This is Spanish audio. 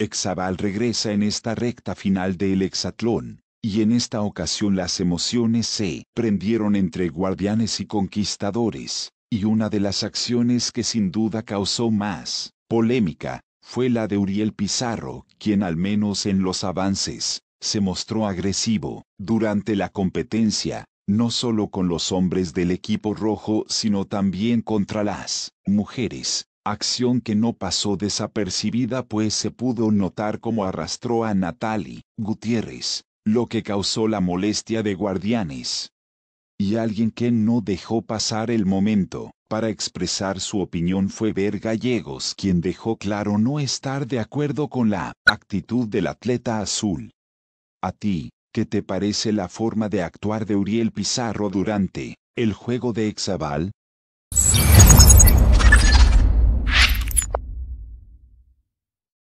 Exaval regresa en esta recta final del hexatlón, y en esta ocasión las emociones se prendieron entre guardianes y conquistadores, y una de las acciones que sin duda causó más polémica fue la de Uriel Pizarro, quien al menos en los avances se mostró agresivo durante la competencia, no solo con los hombres del equipo rojo, sino también contra las mujeres, acción que no pasó desapercibida pues se pudo notar cómo arrastró a Natalie Gutiérrez, lo que causó la molestia de guardianes. Y alguien que no dejó pasar el momento para expresar su opinión fue Ver Gallegos quien dejó claro no estar de acuerdo con la actitud del atleta azul. A ti, ¿qué te parece la forma de actuar de Uriel Pizarro durante el juego de Exaval?